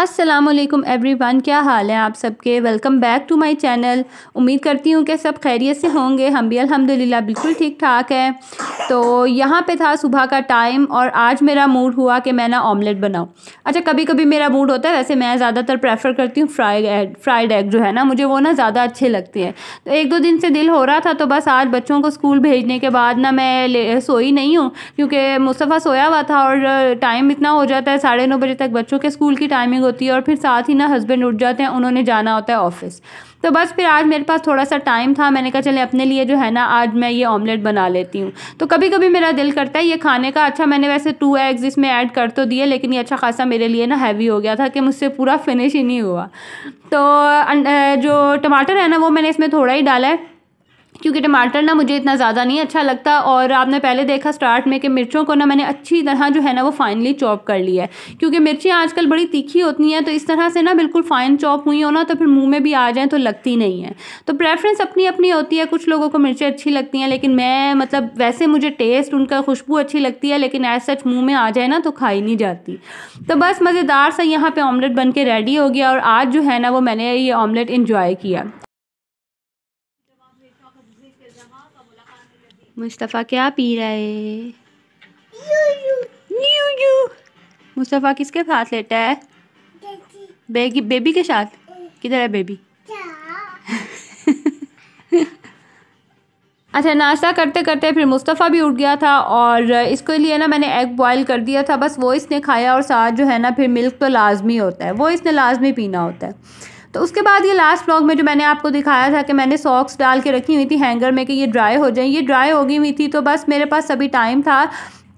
Aslam every one क्या हाल है आप सबके welcome back to my channel उम्मीद करती हूँ कि सब खैरियत से होंगे हम भी अल्हम्दुलिल्लाह बिल्कुल ठीक ठाक है तो यहाँ पे था सुबह का टाइम और आज मेरा मूड हुआ कि मैं ना ऑमलेट बनाऊँ अच्छा कभी कभी मेरा मूड होता है वैसे मैं ज़्यादातर प्रेफर करती हूँ फ्राइड एग फ्राइड एग जो है ना मुझे वो ना ज़्यादा अच्छे लगते हैं तो एक दो दिन से दिल हो रहा था तो बस आज बच्चों को स्कूल भेजने के बाद ना मैं सोई नहीं हूँ क्योंकि मुस्तफ़ा सोया हुआ था और टाइम इतना हो जाता है साढ़े बजे तक बच्चों के स्कूल की टाइमिंग मॉर्निंग होती है और फिर साथ ही ना हस्बैंड उठ जाते हैं उन्होंने जाना होता है ऑफिस तो बस फिर आज मेरे पास थोड़ा सा टाइम था मैंने कहा चले अपने लिए जो है ना आज मैं ये ऑमलेट बना लेती हूँ तो कभी कभी मेरा दिल करता है ये खाने का अच्छा मैंने वैसे टू एग्स इसमें ऐड कर तो दिए लेकिन ये अच्छा खासा मेरे लिए ना हैवी हो गया था कि मुझसे पूरा फिनिश ही नहीं हुआ तो अं, जो टमाटर है ना वो मैंने इसमें थोड़ा ही डाला है क्योंकि टमाटर ना मुझे इतना ज़्यादा नहीं अच्छा लगता और आपने पहले देखा स्टार्ट में कि मिर्चों को ना मैंने अच्छी तरह जो है ना वो फाइनली चॉप कर लिया है क्योंकि मिर्ची आजकल बड़ी तीखी होती हैं तो इस तरह से ना बिल्कुल फाइन चॉप हुई हो ना तो फिर मुँह में भी आ जाएँ तो लगती नहीं है तो प्रेफरेंस अपनी अपनी होती है कुछ लोगों को मिर्चें अच्छी लगती हैं लेकिन मैं मतलब वैसे मुझे टेस्ट उनका खुशबू अच्छी लगती है लेकिन एज सच मुँह में आ जाए ना तो खाई नहीं जाती तो बस मज़ेदार सा यहाँ पर ऑमलेट बन के रेडी हो गया और आज जो है ना वो मैंने ये ऑमलेट इन्जॉय किया मुस्तफ़ा क्या पी रहा है यू मुस्तफ़ा किसके साथ लेटा है बेबी बेबी के साथ किधर है बेबी अच्छा नाश्ता करते करते फिर मुस्तफ़ा भी उठ गया था और इसके लिए ना मैंने एग बॉईल कर दिया था बस वो इसने खाया और साथ जो है ना फिर मिल्क तो लाजमी होता है वो इसने लाजमी पीना होता है तो उसके बाद ये लास्ट ब्लॉग में जो मैंने आपको दिखाया था कि मैंने सॉक्स डाल के रखी हुई थी हैंगर में कि ये ड्राई हो जाए ये ड्राई हो गई हुई थी तो बस मेरे पास अभी टाइम था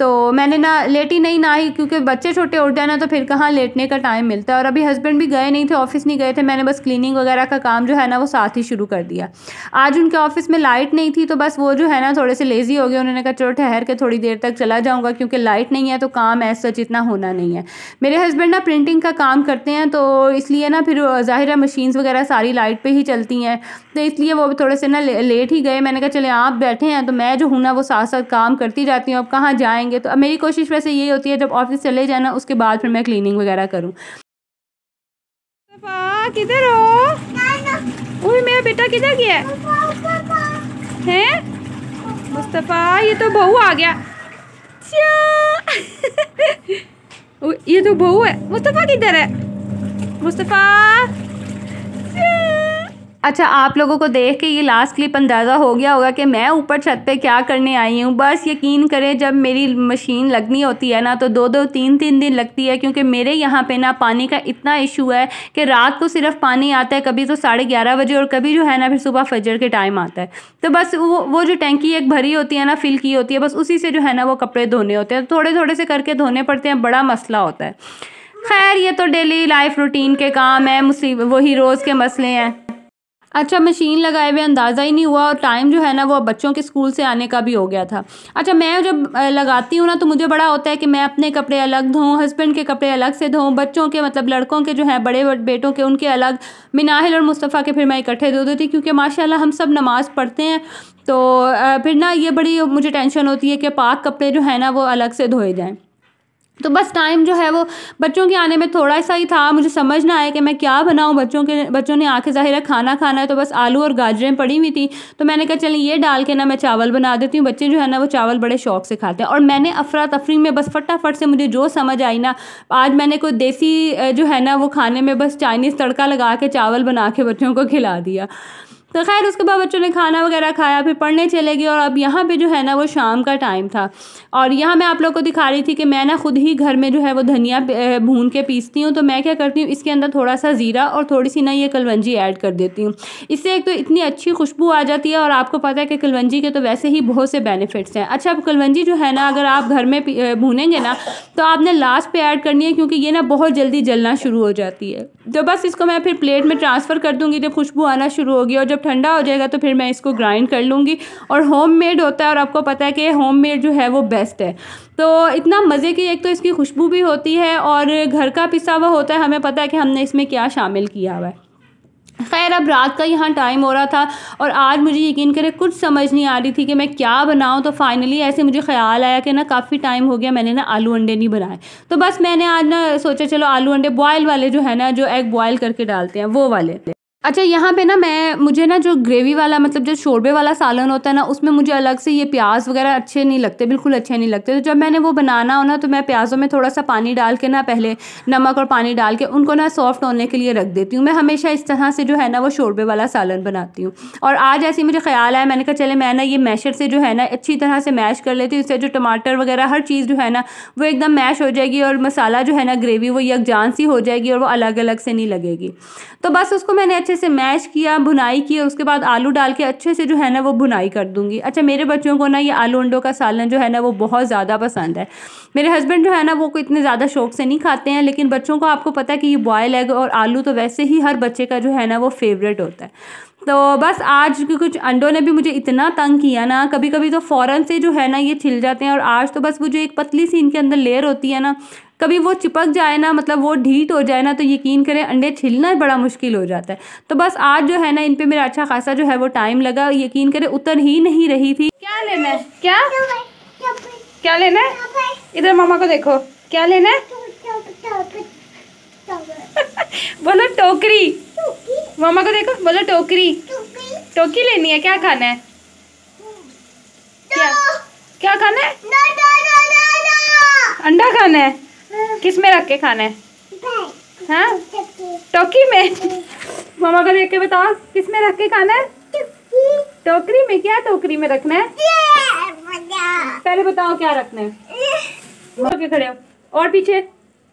तो मैंने ना लेटी नहीं ना ही क्योंकि बच्चे छोटे उठ जाए ना तो फिर कहाँ लेटने का टाइम मिलता है और अभी हस्बैंड भी गए नहीं थे ऑफ़िस नहीं गए थे मैंने बस क्लीनिंग वगैरह का काम जो है ना वो साथ ही शुरू कर दिया आज उनके ऑफ़िस में लाइट नहीं थी तो बस वो जो है ना थोड़े से लेज़ी हो गए उन्होंने कहा चलो ठहर के थोड़ी देर तक चला जाऊँगा क्योंकि लाइट नहीं है तो काम ऐसा सच इतना होना नहीं है मेरे हस्बैंड ना प्रिंटिंग का काम करते हैं तो इसलिए ना फिर ज़ाहिर है मशीन्स वगैरह सारी लाइट पर ही चलती हैं तो इसलिए वो थोड़े से ना लेट ही गए मैंने कहा चले आप बैठे हैं तो मैं जो हूँ ना वो साथ साथ काम करती जाती हूँ अब कहाँ जाएँ पाएंगे तो अब मेरी कोशिश वैसे यही होती है जब ऑफिस चले जाना उसके बाद फिर मैं क्लीनिंग वगैरह करूँ किधर हो ओए मेरा बेटा किधर गया है मुस्तफ़ा ये तो बहू आ गया अच्छा। ये तो बहू है मुस्तफ़ा किधर है मुस्तफ़ा अच्छा आप लोगों को देख के ये लास्ट क्लिप अंदाज़ा हो गया होगा कि मैं ऊपर छत पे क्या करने आई हूँ बस यकीन करें जब मेरी मशीन लगनी होती है ना तो दो दो तीन तीन दिन लगती है क्योंकि मेरे यहाँ पे ना पानी का इतना इशू है कि रात को सिर्फ पानी आता है कभी तो साढ़े ग्यारह बजे और कभी जो है ना फिर सुबह फजर के टाइम आता है तो बस वो वो जो टैंकी एक भरी होती है ना फिल की होती है बस उसी से जो है ना वो कपड़े धोने होते हैं थोड़े थोड़े से करके धोने पड़ते हैं बड़ा मसला होता है खैर ये तो डेली लाइफ रूटीन के काम है मुसीबत वही रोज़ के मसले हैं अच्छा मशीन लगाए हुए अंदाज़ा ही नहीं हुआ और टाइम जो है ना वो बच्चों के स्कूल से आने का भी हो गया था अच्छा मैं जब लगाती हूँ ना तो मुझे बड़ा होता है कि मैं अपने कपड़े अलग धोऊँ हस्बैंड के कपड़े अलग से धोऊँ बच्चों के मतलब लड़कों के जो हैं बड़े बेटों के उनके अलग मिनाहिल और मुस्तफ़ा के फिर मैं इकट्ठे धो देती क्योंकि माशाल्लाह हम सब नमाज़ पढ़ते हैं तो फिर ना ये बड़ी मुझे टेंशन होती है कि पाक कपड़े जो है ना वो अलग से धोए जाएँ तो बस टाइम जो है वो बच्चों के आने में थोड़ा सा ही था मुझे समझ ना आया कि मैं क्या बनाऊँ बच्चों के बच्चों ने आंखें ज़ाहिर है खाना खाना है तो बस आलू और गाजरें पड़ी हुई थी तो मैंने कहा चलें ये डाल के ना मैं चावल बना देती हूँ बच्चे जो है ना वो चावल बड़े शौक से खाते हैं और मैंने अफरा तफरी में बस फटाफट से मुझे जो समझ आई ना आज मैंने कोई देसी जो है ना वो खाने में बस चाइनीज़ तड़का लगा के चावल बना के बच्चों को खिला दिया तो खैर उसके बाद बच्चों ने खाना वगैरह खाया फिर पढ़ने चले गए और अब यहाँ पे जो है ना वो शाम का टाइम था और यहाँ मैं आप लोग को दिखा रही थी कि मैं ना खुद ही घर में जो है वो धनिया भून के पीसती हूँ तो मैं क्या करती हूँ इसके अंदर थोड़ा सा ज़ीरा और थोड़ी सी ना ये कलवंजी ऐड कर देती हूँ इससे एक तो इतनी अच्छी खुशबू आ जाती है और आपको पता है कि कलवंजी के तो वैसे ही बहुत से बेनिफिट्स हैं अच्छा अब कलवंजी जो है ना अगर आप घर में भूनेंगे ना तो आपने लास्ट पर ऐड करनी है क्योंकि ये ना बहुत जल्दी जलना शुरू हो जाती है तो बस इसको मैं फिर प्लेट में ट्रांसफ़र कर दूँगी जब खुशबू आना शुरू होगी और जब ठंडा हो जाएगा तो फिर मैं इसको ग्राइंड कर लूँगी और होम होता है और आपको पता है कि होम जो है वो बेस्ट है तो इतना मज़े की एक तो इसकी खुशबू भी होती है और घर का पिसा हुआ होता है हमें पता है कि हमने इसमें क्या शामिल किया हुआ है खैर अब रात का यहाँ टाइम हो रहा था और आज मुझे यकीन करें कुछ समझ नहीं आ रही थी कि मैं क्या बनाऊँ तो फाइनली ऐसे मुझे ख्याल आया कि ना काफ़ी टाइम हो गया मैंने ना आलू अंडे नहीं बनाए तो बस मैंने आज ना सोचा चलो आलू अंडे बॉयल वाले जो है ना जो एग बॉयल करके डालते हैं वो वाले अच्छा यहाँ पे ना मैं मुझे ना जो ग्रेवी वाला मतलब जो शोरबे वाला सालन होता है ना उसमें मुझे अलग से ये प्याज वगैरह अच्छे नहीं लगते बिल्कुल अच्छे नहीं लगते तो जब मैंने वो बनाना हो ना तो मैं प्याज़ों में थोड़ा सा पानी डाल के ना पहले नमक और पानी डाल के उनको ना सॉफ्ट होने के लिए रख देती हूँ मैं हमेशा इस तरह से जो है ना वो शोरबे वाला सालन बनाती हूँ और आज ऐसे मुझे ख्याल आया मैंने कहा चले मैं ना ये मैशर से जो है ना अच्छी तरह से मैश कर लेती हूँ इससे जो टमाटर वगैरह हर चीज़ जो है ना वो एकदम मैश हो जाएगी और मसाला जो है ना ग्रेवी वो यकजान सी हो जाएगी और वो अलग अलग से नहीं लगेगी तो बस उसको मैंने अच्छे अच्छे से मैश किया बुनाई की और उसके बाद आलू डाल के अच्छे से जो है ना वो बुनाई कर दूंगी अच्छा मेरे बच्चों को ना ये आलू अंडों का सालन जो है ना वो बहुत ज़्यादा पसंद है मेरे हस्बैंड जो है ना वो इतने ज़्यादा शौक से नहीं खाते हैं लेकिन बच्चों को आपको पता है कि ये बॉयल एग और आलू तो वैसे ही हर बच्चे का जो है ना वो फेवरेट होता है तो बस आज के कुछ अंडों ने भी मुझे इतना तंग किया ना कभी कभी तो फ़ौरन से जो है ना ये छिल जाते हैं और आज तो बस वो जो एक पतली सी इनके अंदर लेयर होती है ना कभी वो चिपक जाए ना मतलब वो ढीट हो जाए ना तो यकीन करें अंडे छिलना बड़ा मुश्किल हो जाता है तो बस आज जो है ना इन पर मेरा अच्छा खासा जो है वो टाइम लगा यकीन करें उतर ही नहीं रही थी क्या लेना है क्या क्या लेना है इधर मामा को देखो क्या लेना है बोलो टोकरी मामा को देखो बोलो टोकरी टोकरी लेनी है क्या खाना है क्या खाना है अंडा खाना है हाँ। किस में रख के खाना है हाँ टोकरी में मामा को देख के बताओ किस में रख के खाना है टोकरी में क्या टोकरी में रखना है पहले बताओ क्या रखना है खड़े हो और पीछे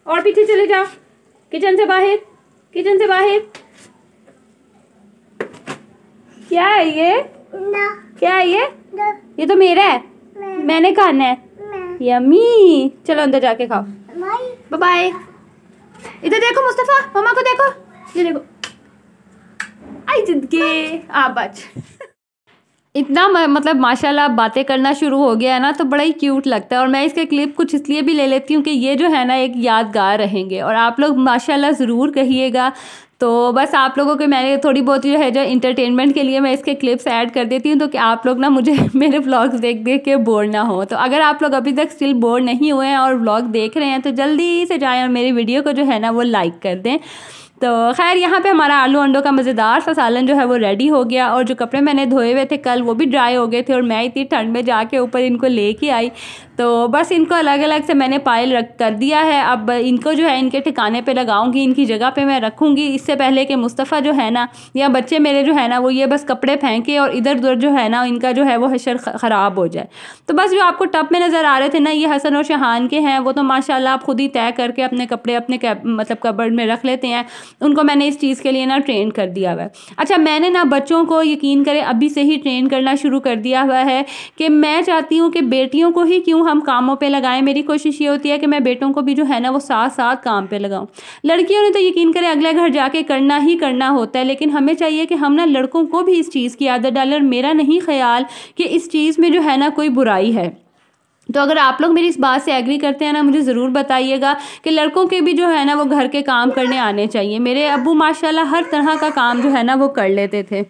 और पीछे चले जाओ किचन से बाहर किचन से बाहर क्या है ये ना। क्या है ये ना। ये तो मेरा है मैं। मैंने खाना है यमी चलो अंदर जाके खाओ बाय बाय इधर देखो मुस्तफ़ा मम्मा को देखो ये देखो आई जिंदगी आप बच इतना मतलब माशाल्लाह बातें करना शुरू हो गया है ना तो बड़ा ही क्यूट लगता है और मैं इसके क्लिप कुछ इसलिए भी ले लेती हूँ कि ये जो है ना एक यादगार रहेंगे और आप लोग माशाल्लाह ज़रूर कहिएगा तो बस आप लोगों के मैंने थोड़ी बहुत जो है जो इंटरटेनमेंट के लिए मैं इसके क्लिप्स ऐड कर देती हूँ तो कि आप लोग ना मुझे मेरे व्लॉग्स देख देख के बोर ना हो तो अगर आप लोग अभी तक स्टिल बोर नहीं हुए हैं और व्लॉग देख रहे हैं तो जल्दी से जाएँ और मेरी वीडियो को जो है ना वो लाइक कर दें तो खैर यहाँ पे हमारा आलू अंडों का मज़ेदार सा सालन जो है वो रेडी हो गया और जो कपड़े मैंने धोए हुए थे कल वो भी ड्राई हो गए थे और मैं इतनी ठंड में जाके ऊपर इनको ले के आई तो बस इनको अलग अलग से मैंने पायल रख कर दिया है अब इनको जो है इनके ठिकाने पे लगाऊंगी इनकी जगह पे मैं रखूँगी इससे पहले कि मुस्तफ़ा जो है ना या बच्चे मेरे जो है ना वो ये बस कपड़े फेंके और इधर उधर जो है ना इनका जो है वो हशर ख़राब हो जाए तो बस जो आपको टप में नज़र आ रहे थे ना ये हसन और शहान के हैं वो तो माशा आप खुद ही तय करके अपने कपड़े अपने मतलब कबड़ में रख लेते हैं उनको मैंने इस चीज़ के लिए ना ट्रेन कर दिया हुआ है अच्छा मैंने ना बच्चों को यकीन करें अभी से ही ट्रेन करना शुरू कर दिया हुआ है कि मैं चाहती हूँ कि बेटियों को ही क्यों हम कामों पे लगाएं मेरी कोशिश ये होती है कि मैं बेटों को भी जो है ना वो साथ साथ काम पे लगाऊं लड़कियों ने तो यकीन करें अगले घर जाके करना ही करना होता है लेकिन हमें चाहिए कि हम ना लड़कों को भी इस चीज़ की आदत डालें और मेरा नहीं ख्याल कि इस चीज़ में जो है ना कोई बुराई है तो अगर आप लोग मेरी इस बात से एग्री करते हैं ना मुझे ज़रूर बताइएगा कि लड़कों के भी जो है ना वो घर के काम करने आने चाहिए मेरे अबू माशाल्लाह हर तरह का काम जो है ना वो कर लेते थे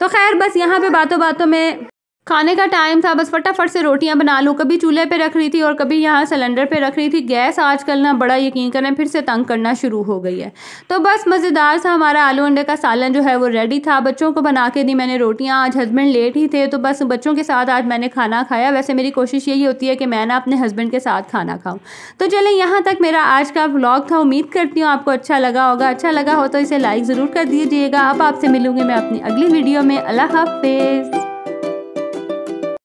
तो खैर बस यहाँ पे बातों बातों में खाने का टाइम था बस फटाफट से रोटियां बना लूँ कभी चूल्हे पे रख रही थी और कभी यहाँ सिलेंडर पे रख रही थी गैस आजकल ना बड़ा यकीन करें फिर से तंग करना शुरू हो गई है तो बस मज़ेदार सा हमारा आलू अंडे का सालन जो है वो रेडी था बच्चों को बना के दी मैंने रोटियाँ आज हस्बैंड लेट ही थे तो बस बच्चों के साथ आज मैंने खाना खाया वैसे मेरी कोशिश यही होती है कि मैं ना अपने हस्बैंड के साथ खाना खाऊँ तो चले यहाँ तक मेरा आज का ब्लॉग था उम्मीद करती हूँ आपको अच्छा लगा होगा अच्छा लगा हो तो इसे लाइक ज़रूर कर दीजिएगा अब आपसे मिलूँगी मैं अपनी अगली वीडियो में अल्लाह हाफिज़